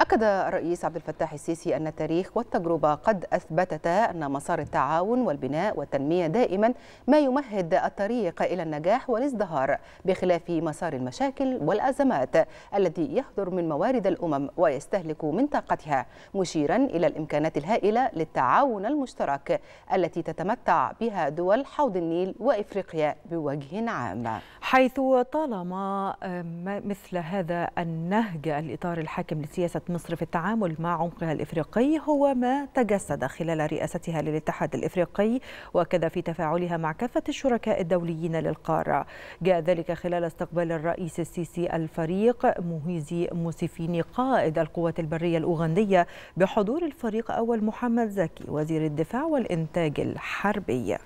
أكد الرئيس عبد الفتاح السيسي أن التاريخ والتجربة قد أثبتتا أن مسار التعاون والبناء والتنمية دائما ما يمهد الطريق إلى النجاح والازدهار بخلاف مسار المشاكل والأزمات الذي يهدر من موارد الأمم ويستهلك من طاقتها مشيرا إلى الإمكانات الهائلة للتعاون المشترك التي تتمتع بها دول حوض النيل وإفريقيا بوجه عام حيث طالما مثل هذا النهج الإطار الحاكم لسياسة مصر في التعامل مع عمقها الإفريقي هو ما تجسد خلال رئاستها للاتحاد الإفريقي وكذا في تفاعلها مع كافة الشركاء الدوليين للقارة جاء ذلك خلال استقبال الرئيس السيسي الفريق مهيزي موسيفيني قائد القوات البرية الأوغندية بحضور الفريق أول محمد زكي وزير الدفاع والإنتاج الحربي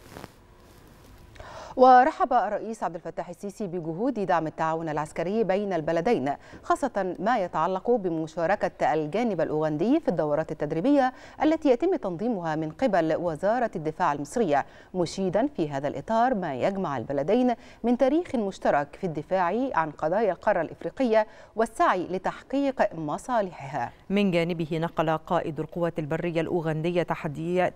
ورحب الرئيس عبد الفتاح السيسي بجهود دعم التعاون العسكري بين البلدين خاصة ما يتعلق بمشاركة الجانب الأوغندي في الدورات التدريبية التي يتم تنظيمها من قبل وزارة الدفاع المصرية مشيدا في هذا الإطار ما يجمع البلدين من تاريخ مشترك في الدفاع عن قضايا القارة الإفريقية والسعي لتحقيق مصالحها من جانبه نقل قائد القوات البرية الأوغندية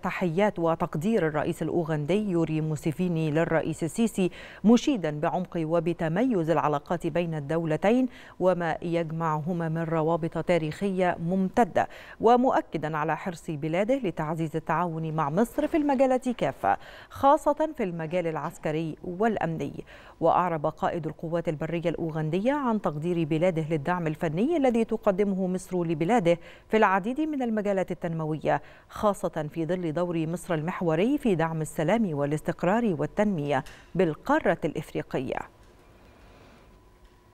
تحيات وتقدير الرئيس الأوغندي يوري موسيفيني للرئيس السيسي مشيدا بعمق وبتميز العلاقات بين الدولتين وما يجمعهما من روابط تاريخية ممتدة ومؤكدا على حرص بلاده لتعزيز التعاون مع مصر في المجالات كافة خاصة في المجال العسكري والأمني وأعرب قائد القوات البرية الأوغندية عن تقدير بلاده للدعم الفني الذي تقدمه مصر لبلاده في العديد من المجالات التنموية خاصة في ظل دور مصر المحوري في دعم السلام والاستقرار والتنمية بالقارة الإفريقية